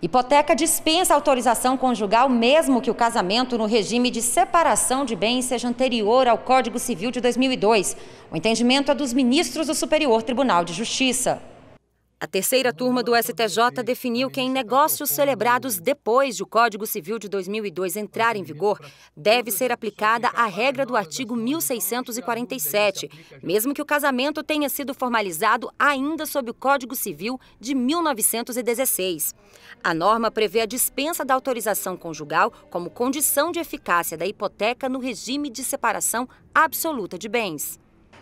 Hipoteca dispensa autorização conjugal, mesmo que o casamento no regime de separação de bens seja anterior ao Código Civil de 2002. O entendimento é dos ministros do Superior Tribunal de Justiça. A terceira turma do STJ definiu que, em negócios celebrados depois de o Código Civil de 2002 entrar em vigor, deve ser aplicada a regra do artigo 1647, mesmo que o casamento tenha sido formalizado ainda sob o Código Civil de 1916. A norma prevê a dispensa da autorização conjugal como condição de eficácia da hipoteca no regime de separação absoluta de bens.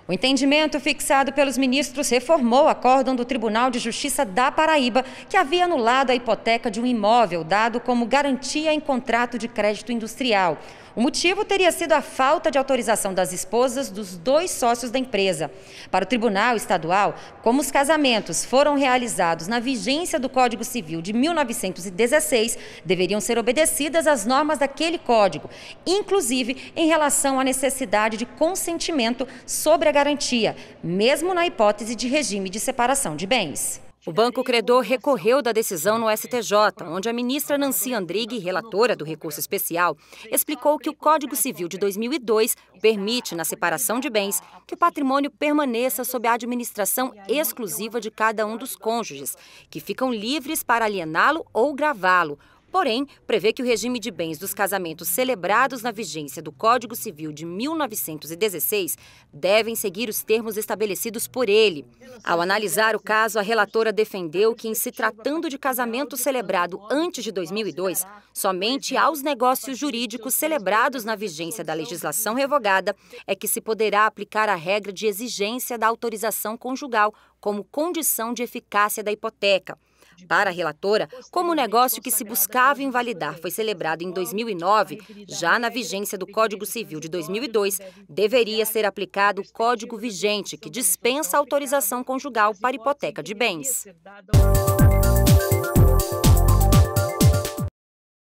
O entendimento fixado pelos ministros reformou o acórdão do Tribunal de Justiça da Paraíba, que havia anulado a hipoteca de um imóvel dado como garantia em contrato de crédito industrial. O motivo teria sido a falta de autorização das esposas dos dois sócios da empresa. Para o Tribunal Estadual, como os casamentos foram realizados na vigência do Código Civil de 1916, deveriam ser obedecidas as normas daquele código, inclusive em relação à necessidade de consentimento sobre a garantia, mesmo na hipótese de regime de separação de bens. O banco credor recorreu da decisão no STJ, onde a ministra Nancy Andrighi, relatora do recurso especial, explicou que o Código Civil de 2002 permite, na separação de bens, que o patrimônio permaneça sob a administração exclusiva de cada um dos cônjuges, que ficam livres para aliená-lo ou gravá-lo, Porém, prevê que o regime de bens dos casamentos celebrados na vigência do Código Civil de 1916 devem seguir os termos estabelecidos por ele. Ao analisar o caso, a relatora defendeu que, em se tratando de casamento celebrado antes de 2002, somente aos negócios jurídicos celebrados na vigência da legislação revogada é que se poderá aplicar a regra de exigência da autorização conjugal como condição de eficácia da hipoteca. Para a relatora, como o negócio que se buscava invalidar foi celebrado em 2009, já na vigência do Código Civil de 2002, deveria ser aplicado o código vigente que dispensa autorização conjugal para hipoteca de bens.